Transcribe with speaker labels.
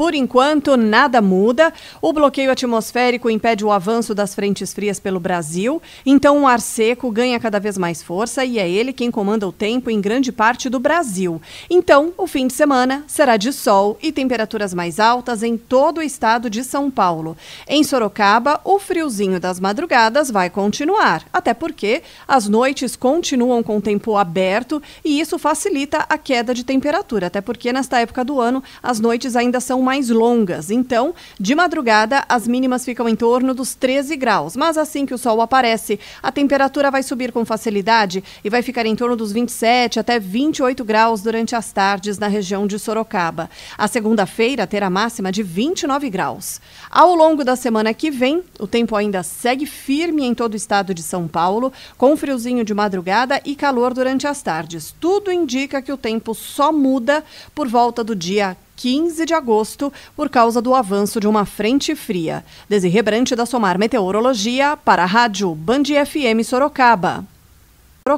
Speaker 1: por enquanto, nada muda. O bloqueio atmosférico impede o avanço das frentes frias pelo Brasil, então o ar seco ganha cada vez mais força e é ele quem comanda o tempo em grande parte do Brasil. Então, o fim de semana será de sol e temperaturas mais altas em todo o estado de São Paulo. Em Sorocaba, o friozinho das madrugadas vai continuar, até porque as noites continuam com o tempo aberto e isso facilita a queda de temperatura, até porque nesta época do ano as noites ainda são mais mais longas. Então, de madrugada, as mínimas ficam em torno dos 13 graus. Mas assim que o sol aparece, a temperatura vai subir com facilidade e vai ficar em torno dos 27 até 28 graus durante as tardes na região de Sorocaba. A segunda-feira terá máxima de 29 graus. Ao longo da semana que vem, o tempo ainda segue firme em todo o estado de São Paulo, com friozinho de madrugada e calor durante as tardes. Tudo indica que o tempo só muda por volta do dia 15 de agosto por causa do avanço de uma frente fria. Desirrebrante da Somar Meteorologia para a Rádio Band FM Sorocaba.